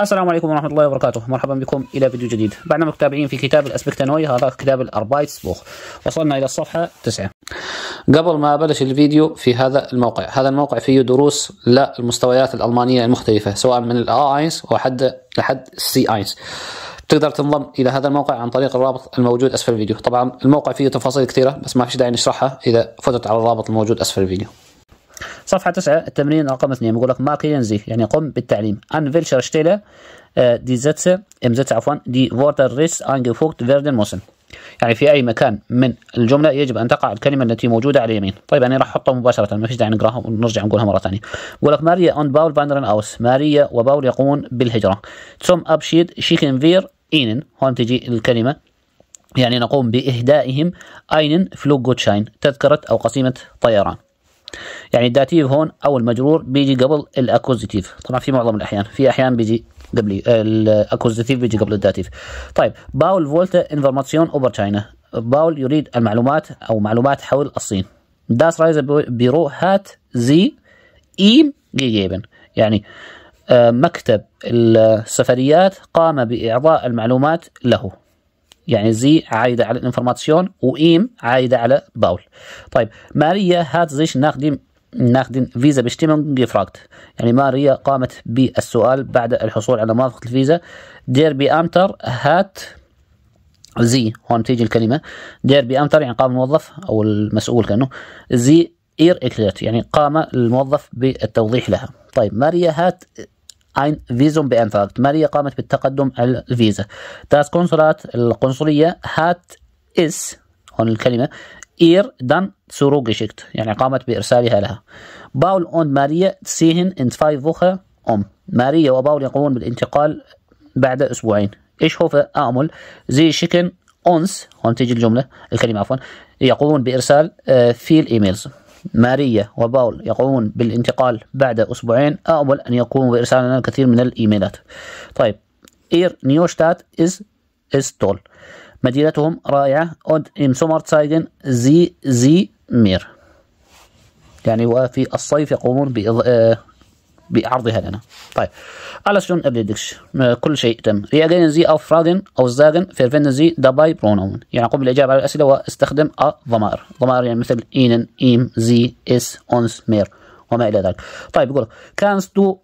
السلام عليكم ورحمة الله وبركاته مرحبا بكم إلى فيديو جديد بعد متابعين في كتاب الأسبكتانوي هذا كتاب الأربايتس بوخ وصلنا إلى الصفحة 9 قبل ما أبلش الفيديو في هذا الموقع هذا الموقع فيه دروس للمستويات الألمانية المختلفة سواء من الأ اينس وحد لحد السي اينس تقدر تنضم الى هذا الموقع عن طريق الرابط الموجود اسفل الفيديو طبعا الموقع فيه تفاصيل كثيره بس ما فيش داعي نشرحها اذا فتت على الرابط الموجود اسفل الفيديو صفحه 9 التمرين رقم 2 بيقول لك ماكينزي يعني قم بالتعليم ان فيلشر شتيلا آه، دي زتسه ام زتسه عفوا دي وورتر ريس فوكت فيردن موسن يعني في اي مكان من الجمله يجب ان تقع الكلمه التي موجوده على اليمين طيب انا يعني راح احطها مباشره ما فيش داعي نقراها ونرجع نقولها مره ثانيه بيقول لك ماريا اون باول فاندرن اوس ماريا وباول يقومون بالهجره ثم ابشيد شيكن فير اينن هون تجي الكلمه يعني نقوم باهدائهم اينن فلوغوتشاين جوتشاين تذكره او قسيمه طيران يعني الداتيف هون أو المجرور بيجي قبل الأكوزيتيف طبعا في معظم الأحيان في أحيان بيجي قبل الأكوزيتيف بيجي قبل الداتيف طيب باول فولتا انفورماسيون أوبر تشاينا باول يريد المعلومات أو معلومات حول الصين داس رايزر بيرو هات زي إيم جيجيبن يعني آه، مكتب السفريات قام بإعطاء المعلومات له يعني زي عايدة على الانفورماسيون وإيم عايدة على باول طيب ماريا هات زيش ناخدين ناخدين فيزا بشتمن جيفراكت يعني ماريا قامت بالسؤال بعد الحصول على موافقة الفيزا دير بي أمتر هات زي هون تيجي الكلمة دير بي أمتر يعني قام الموظف أو المسؤول كأنه زي إير إكليرت يعني قام الموظف بالتوضيح لها طيب ماريا هات ein Visum beantragt. ماريا قامت بالتقدم على الفيزا. Das Konsulat القنصلية hat es هون الكلمة ihr dann zurückgeschickt يعني قامت بإرسالها لها. باول und ماريا ziehen in zwei Wochen um. ماريا وباول يقومون بالانتقال بعد أسبوعين. ايش hoffe أأمل زي schicken أونس هون تيجي الجملة الكلمة عفوا يقومون بإرسال آه، في الإيميلز. ماريا وباول يقومون بالانتقال بعد أسبوعين أول أن يقوموا بإرسال لنا الكثير من الإيميلات طيب إير نيوشتات إز إز تول مدينتهم رائعة أود إم سومرت سايدن زي زي مير يعني وفي الصيف يقومون آه، بعرضها لنا طيب ألسون إرليدكش كل شيء تم ريأجين زي أو فراغن أو زاغن فيرفين زي داباي برونون يعني قم بالإجابة على الأسئلة واستخدم الضمائر ضمائر يعني مثل إينن إيم زي إس أونس مير وما إلى ذلك طيب يقول كانس تو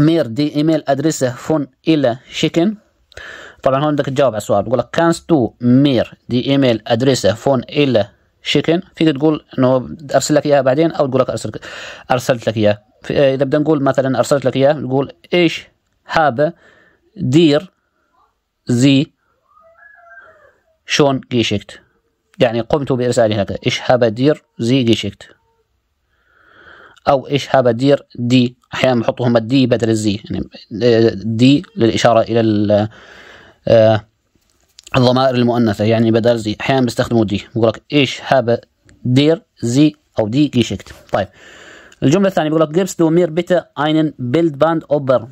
مير دي إيميل أدريسه فون إلا شيكن طبعا هون بدك تجاوب على السؤال بقول لك كانس تو مير دي إيميل أدريسه فون إلا شيكن فيك تقول انه ارسل لك اياها بعدين او تقول لك ارسلت لك اياها إيه، اذا بدنا نقول مثلا ارسلت لك اياه نقول ايش هابه دير زي شون جيشكت يعني قمت بارساله هذا ايش هابه دير زي جيشكت او ايش هابه دير دي احيانا نحطهم الدي بدل الزي يعني إيه، دي للاشاره الى إيه، الضمائر المؤنثه يعني بدل زي احيانا بيستخدموا دي بقول لك ايش هابه دير زي او دي جيشكت طيب الجمله الثانيه بيقول لك جيبس دو مير بيتا اينن بيلد باند اوبر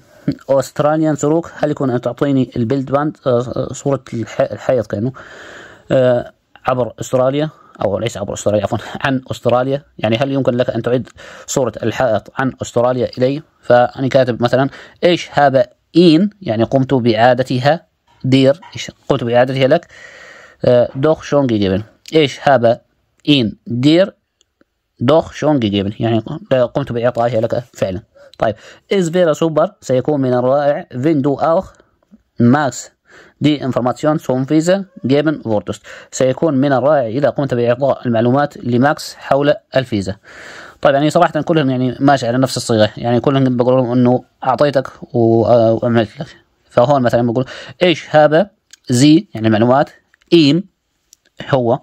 استراليان سروك هل يكون ان تعطيني البيلد باند آه، آه، صوره الحيط كانه آه، عبر استراليا او ليس عبر استراليا عفوا عن استراليا يعني هل يمكن لك ان تعيد صوره الحائط عن استراليا الي فانا كاتب مثلا ايش هذا ان يعني قمت باعادتها دير قمت باعادتها لك دوخ شونجي جيبن ايش هذا ان دير دوخ شون جيجيبن يعني قمت بإعطائها لك فعلا طيب إز فيرا سوبر سيكون من الرائع فيندو أوخ ماكس دي انفورماسيون سون فيزا جيبن فورتست سيكون من الرائع إذا قمت بإعطاء المعلومات لماكس حول الفيزا طيب يعني صراحة كلهم يعني ماشي على نفس الصيغة يعني كلهم بقول لهم إنه أعطيتك وعملت لك فهون مثلا بقول إيش هذا زي يعني المعلومات إيم هو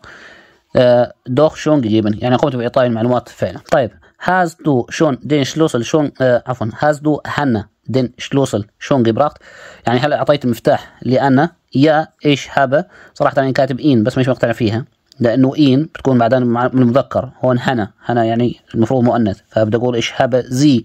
دوخ شون جيبن يعني قمت بإعطاء المعلومات فعلا طيب هاز دو شون دين شلوسل شون آه عفوا هاز دو هانا دين شلوسل شون جبراخت يعني هل أعطيت المفتاح لأنا يا إيش هابا صراحة أنا يعني كاتب إين بس مش مقتنع فيها لأنه إين بتكون بعدين من المذكر هون هنا هنا يعني المفروض مؤنث فبدي أقول إيش هابا زي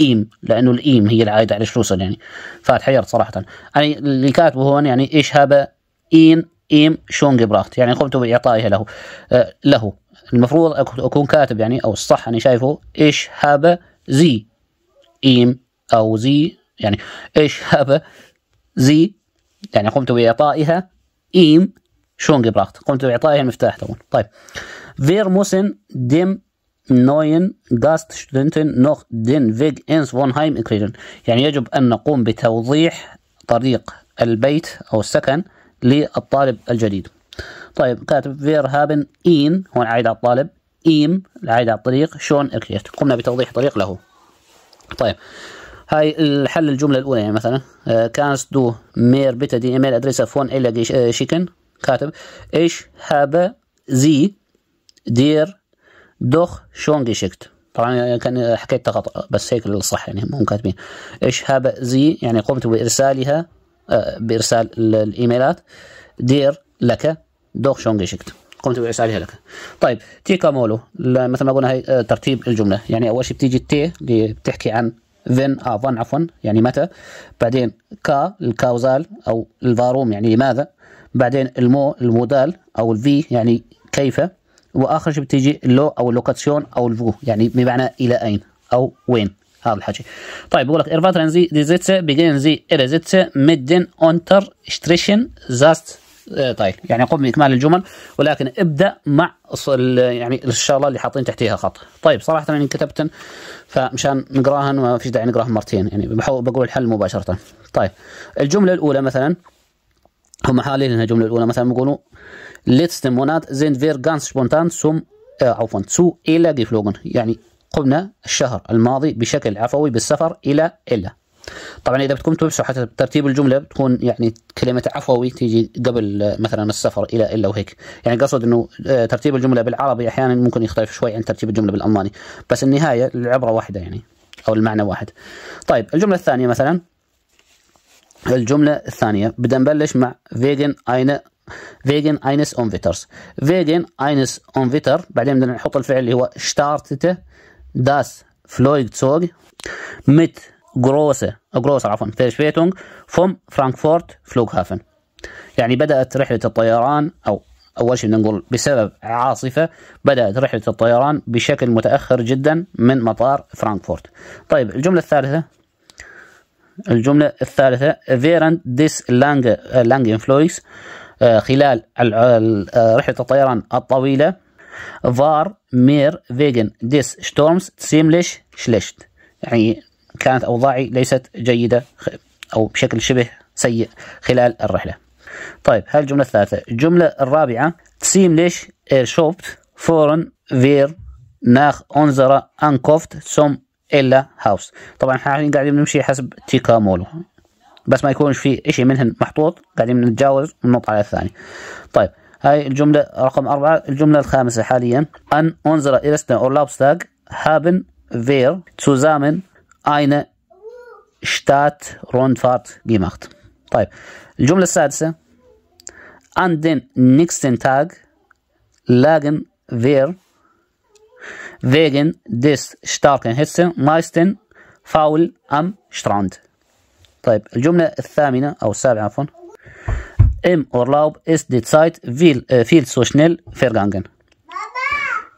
ايم لانه الايم هي العائده على شلوسل يعني فتحيرت صراحه انا يعني اللي كاتبه هون يعني ايش هابا إين إيم شونج براخت يعني قمت بإعطائها له أه، له المفروض أكون كاتب يعني أو الصح أنا شايفه إيش هابا زي إيم أو زي يعني إيش هابا زي يعني قمت بإعطائها إيم شونج براخت قمت بإعطائها المفتاح طبعا طيب فير موسن ديم neuen Gaststudenten نوخ دين فيج انس Wohnheim erklären. يعني يجب أن نقوم بتوضيح طريق البيت أو السكن للطالب الجديد طيب كاتب فير هابن إين هو العائد على الطالب إيم العائد على الطريق شون إركيت قمنا بتوضيح طريق له طيب هاي الحل الجملة الأولى يعني مثلا آه، كانس دو مير بيتا دي إيميل أدريس فون إلا آه، شيكن كاتب إيش هابا زي دير دوخ شون جيشكت طبعا يعني كان حكيت خطأ بس هيك الصح يعني هم كاتبين إيش هابا زي يعني قمت بإرسالها بإرسال الإيميلات دير لك دوخ شكت قمت بإرسالها لك طيب تي كامولو مثل ما قلنا هي آه، ترتيب الجملة يعني أول شيء بتيجي التي اللي بتحكي عن فين آه فان عفوا يعني متى بعدين كا الكاوزال أو الفاروم يعني لماذا بعدين المو المودال أو الفي يعني كيف واخر شيء بتيجي اللو او اللوكاسيون او الفو يعني بمعنى الى اين او وين هذا الحكي طيب بقول لك ارفاترن زي دي بيجين زي الى زيتسه اونتر شتريشن زاست آه، طيب يعني قم باكمال الجمل ولكن ابدا مع يعني الشغله اللي حاطين تحتيها خط طيب صراحه يعني كتبت فمشان نقراهن ما فيش داعي نقراهن مرتين يعني بقول الحل مباشره طيب الجمله الاولى مثلا هم حاليا الجمله الاولى مثلا بيقولوا ليتس مونات زين فير غانس سبونتان سوم عفوا سو الى Ela يعني قمنا الشهر الماضي بشكل عفوي بالسفر إلى إلا طبعا اذا بتكون تبحثوا حتى ترتيب الجمله بتكون يعني كلمه عفوي تيجي قبل آه، مثلا السفر الى الا وهيك يعني قصد انه آه، ترتيب الجمله بالعربي احيانا ممكن يختلف شوي عن ترتيب الجمله بالالماني بس النهايه العبره واحده يعني او المعنى واحد طيب الجمله الثانيه مثلا الجمله الثانيه بدنا نبلش مع فيجن اين فيجن اينس اون فيترز فيجن اينس اون فيتر بعدين بدنا نحط الفعل اللي هو شتارتته das Flugzeug mit große äh, große عفوا Verspätung vom Frankfurt Flughafen يعني بدأت رحلة الطيران أو أول شيء نقول بسبب عاصفة بدأت رحلة الطيران بشكل متأخر جدا من مطار فرانكفورت طيب الجملة الثالثة الجملة الثالثة فيرند ديس lange, äh، lange آه، خلال آه، رحلة الطيران الطويلة فار مير فيجن ديس شتورمز تسيمليش شلشت يعني كانت أوضاعي ليست جيدة أو بشكل شبه سيء خلال الرحلة طيب هاي الجملة الثالثة الجملة الرابعة تسيمليش اير شوبت فورن فير ناخ انزرا أنكوفت سوم إلا هاوس طبعا احنا قاعدين نمشي حسب تيكا مولو بس ما يكونش في شيء منهن محطوط قاعدين نتجاوز من النقطه على الثانية طيب هاي الجملة رقم أربعة الجملة الخامسة حاليا أن أنظر إلسنا أورلابستاج haben wir zusammen eine Stadtrundfahrt gemacht طيب الجملة السادسة An den nächsten Tag lagen wir wegen des starken Hitze meisten faul am Strand. طيب الجملة الثامنة أو السابعة عفوا im Urlaub ist die Zeit viel, viel zu schnell vergangen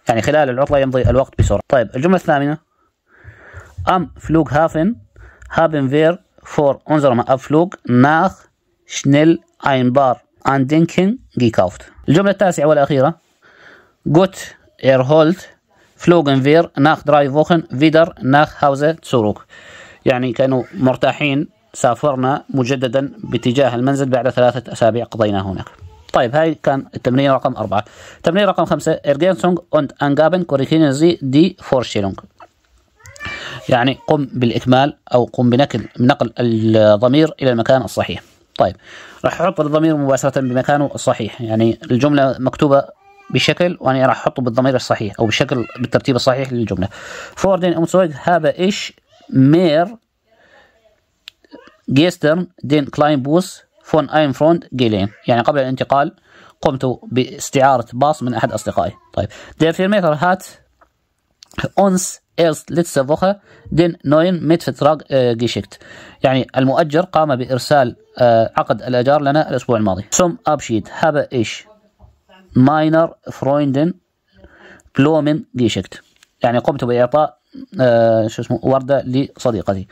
يعني خلال العطلة يمضي الوقت بسرعة طيب الجملة الثامنة am Flughafen haben wir vor unserem Abflug nach schnell ein paar Andenken gekauft الجملة التاسعة والأخيرة gut erholt flogen wir nach drei Wochen wieder nach Hause zurück يعني كانوا مرتاحين سافرنا مجددا باتجاه المنزل بعد ثلاثة أسابيع قضينا هناك طيب هاي كان التمرين رقم أربعة تمرين رقم خمسة إرجنسونغ أند أنجابن كوريكينزي دي فورشيلونغ يعني قم بالإكمال أو قم بنقل نقل الضمير إلى المكان الصحيح طيب راح أحط الضمير مباشرة بمكانه الصحيح يعني الجملة مكتوبة بشكل وأنا راح أحطه بالضمير الصحيح أو بالشكل بالترتيب الصحيح للجملة فوردين أمسويد هذا إيش مير جيسترن دين بوس فون فروند جيلين يعني قبل الانتقال قمت باستعارة باص من أحد أصدقائي طيب der Vermieter hat uns erst letzte Woche den neuen Mietvertrag äh, جيشكت يعني المؤجر قام بإرسال آه، عقد الأجار لنا الأسبوع الماضي سم أبشيد هابا إيش ماينر فرويندن بلومن جيشكت يعني قمت باعطاء آه، شو اسمه ورده لصديقتي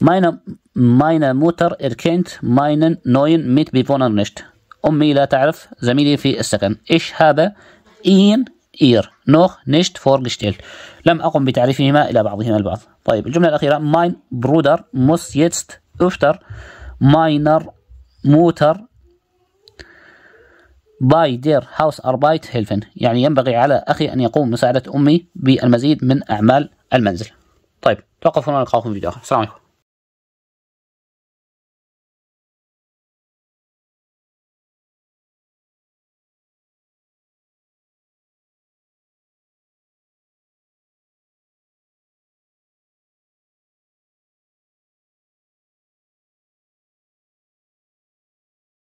ماينا ماينا موتر اركنت ماينا نوين ميت بفونر نشت امي لا تعرف زميلي في السكن ايش هذا اين اير نوخ نشت فور لم اقم بتعريفهما الى بعضهما البعض طيب الجمله الاخيره ماين برودر موس يتست افتر ماينر موتر باي دير هاوس أربايت هيلفن يعني ينبغي على أخي أن يقوم بمساعدة أمي بالمزيد من أعمال المنزل طيب توقف هنا نلقاكم في فيديو آخر السلام عليكم